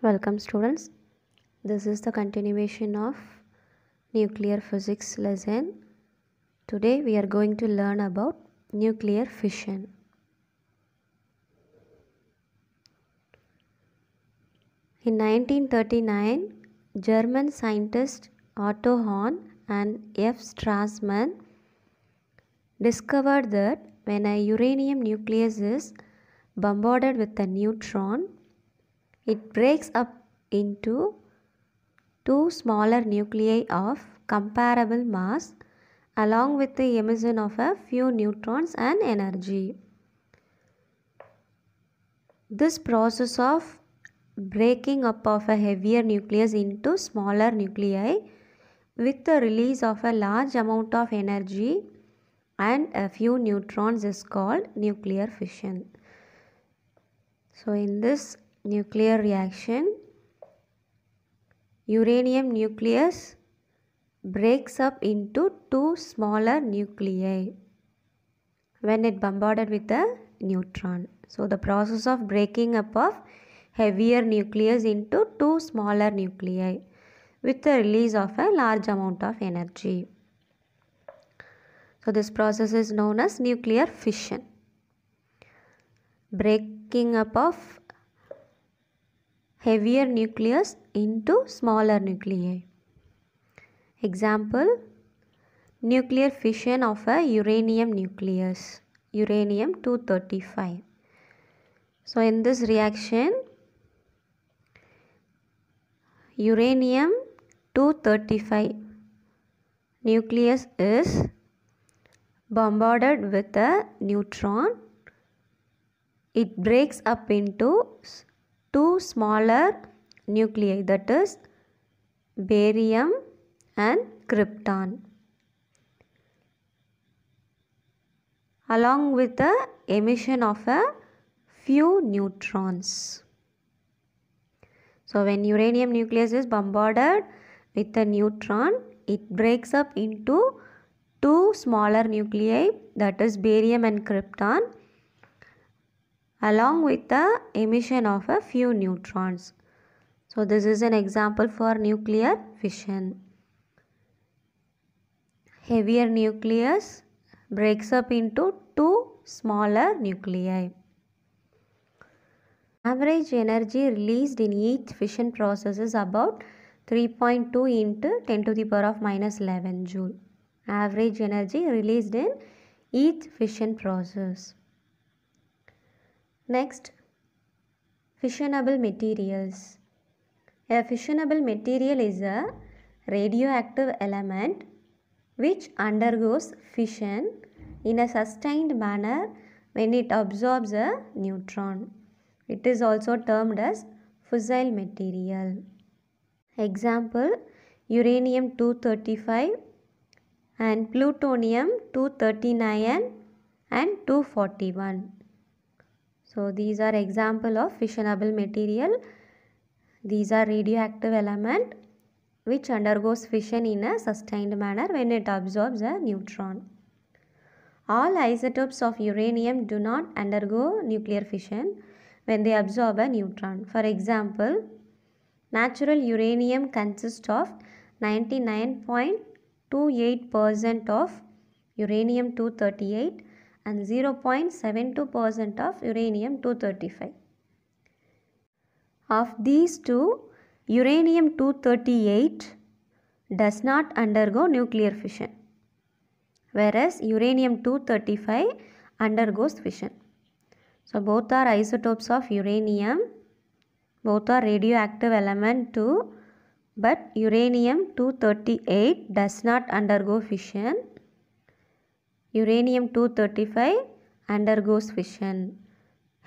Welcome students. This is the continuation of nuclear physics lesson. Today we are going to learn about nuclear fission. In 1939, German scientist Otto Hahn and F. Strassmann discovered that when a uranium nucleus is bombarded with a neutron, it breaks up into two smaller nuclei of comparable mass along with the emission of a few neutrons and energy. This process of breaking up of a heavier nucleus into smaller nuclei with the release of a large amount of energy and a few neutrons is called nuclear fission. So in this nuclear reaction, uranium nucleus breaks up into two smaller nuclei when it bombarded with the neutron. So the process of breaking up of heavier nucleus into two smaller nuclei with the release of a large amount of energy. So this process is known as nuclear fission. Breaking up of heavier nucleus into smaller nuclei. Example Nuclear fission of a uranium nucleus, uranium 235. So, in this reaction, uranium 235 nucleus is bombarded with a neutron. It breaks up into two smaller nuclei that is barium and krypton. along with the emission of a few neutrons. So when uranium nucleus is bombarded with a neutron, it breaks up into two smaller nuclei that is barium and krypton along with the emission of a few neutrons. So this is an example for nuclear fission. Heavier nucleus breaks up into two smaller nuclei. Average energy released in each fission process is about 3.2 into 10 to the power of minus 11 joule. Average energy released in each fission process. Next, fissionable materials. A fissionable material is a radioactive element which undergoes fission in a sustained manner when it absorbs a neutron. It is also termed as fissile material. Example, uranium 235 and plutonium 239 and 241. So these are example of fissionable material. These are radioactive element which undergoes fission in a sustained manner when it absorbs a neutron. All isotopes of uranium do not undergo nuclear fission when they absorb a neutron. For example, natural uranium consists of 99.28% of uranium 238 and 0.72% of uranium-235. Of these two, uranium-238 does not undergo nuclear fission, whereas uranium-235 undergoes fission. So, both are isotopes of uranium, both are radioactive element too, but uranium-238 does not undergo fission uranium-235 undergoes fission.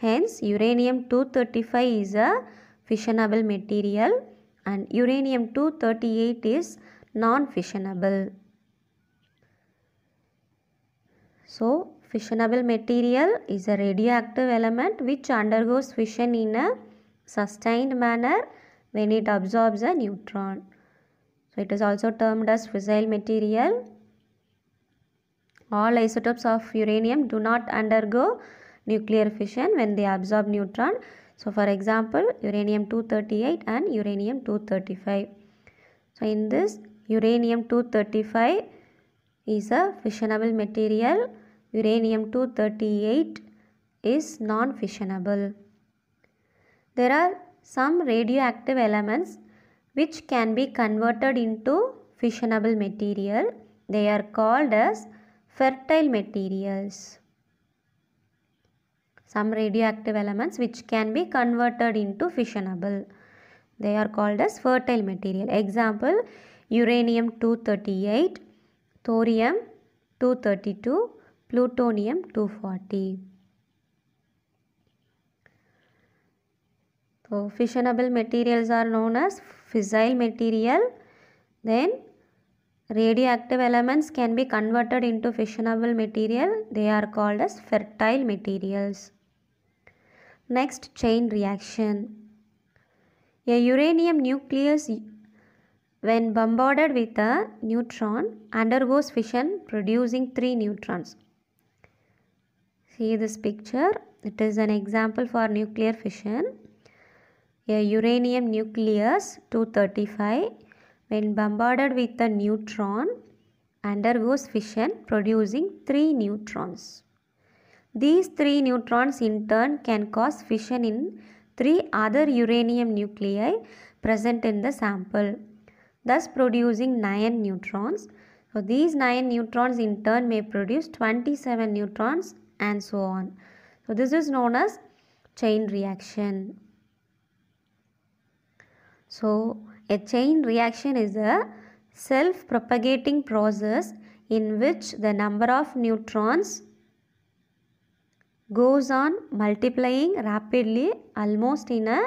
Hence, uranium-235 is a fissionable material and uranium-238 is non-fissionable. So, fissionable material is a radioactive element which undergoes fission in a sustained manner when it absorbs a neutron. So, it is also termed as fissile material all isotopes of uranium do not undergo nuclear fission when they absorb neutron. So for example, uranium-238 and uranium-235. So in this, uranium-235 is a fissionable material. Uranium-238 is non-fissionable. There are some radioactive elements which can be converted into fissionable material. They are called as fertile materials. Some radioactive elements which can be converted into fissionable. They are called as fertile material. Example, uranium-238, thorium-232, plutonium-240. So, fissionable materials are known as fissile material, then Radioactive elements can be converted into fissionable material. They are called as fertile materials. Next, chain reaction. A uranium nucleus when bombarded with a neutron undergoes fission producing three neutrons. See this picture. It is an example for nuclear fission. A uranium nucleus 235 when bombarded with a neutron, undergoes fission producing three neutrons. These three neutrons in turn can cause fission in three other uranium nuclei present in the sample, thus producing 9 neutrons. So, these 9 neutrons in turn may produce 27 neutrons and so on. So, this is known as chain reaction. So, a chain reaction is a self-propagating process in which the number of neutrons goes on multiplying rapidly almost in a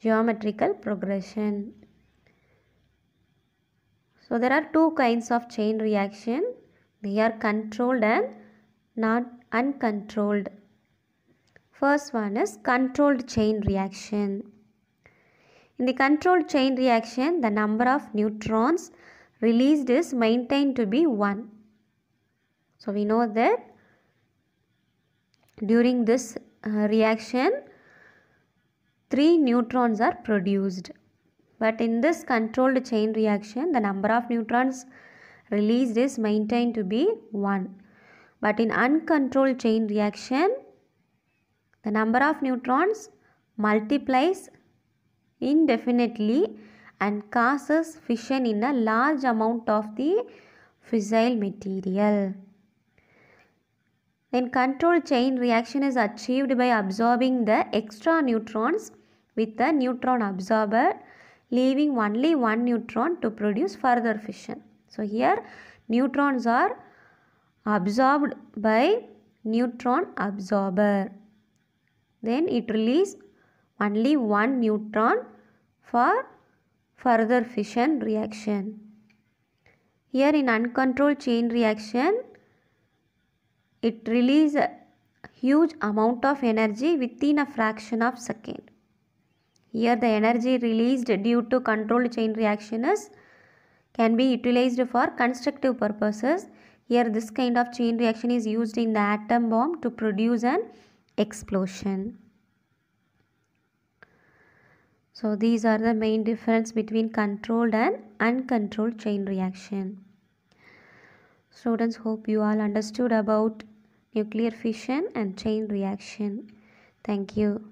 geometrical progression. So there are two kinds of chain reaction. They are controlled and not uncontrolled. First one is controlled chain reaction. In the controlled chain reaction, the number of neutrons released is maintained to be 1. So we know that during this uh, reaction, 3 neutrons are produced. But in this controlled chain reaction, the number of neutrons released is maintained to be 1. But in uncontrolled chain reaction, the number of neutrons multiplies indefinitely and causes fission in a large amount of the fissile material. Then control chain reaction is achieved by absorbing the extra neutrons with the neutron absorber leaving only one neutron to produce further fission. So here neutrons are absorbed by neutron absorber. Then it releases only one neutron for further fission reaction. Here in uncontrolled chain reaction, it releases a huge amount of energy within a fraction of second. Here the energy released due to controlled chain reaction is can be utilized for constructive purposes. Here this kind of chain reaction is used in the atom bomb to produce an explosion. So these are the main difference between controlled and uncontrolled chain reaction. Students hope you all understood about nuclear fission and chain reaction. Thank you.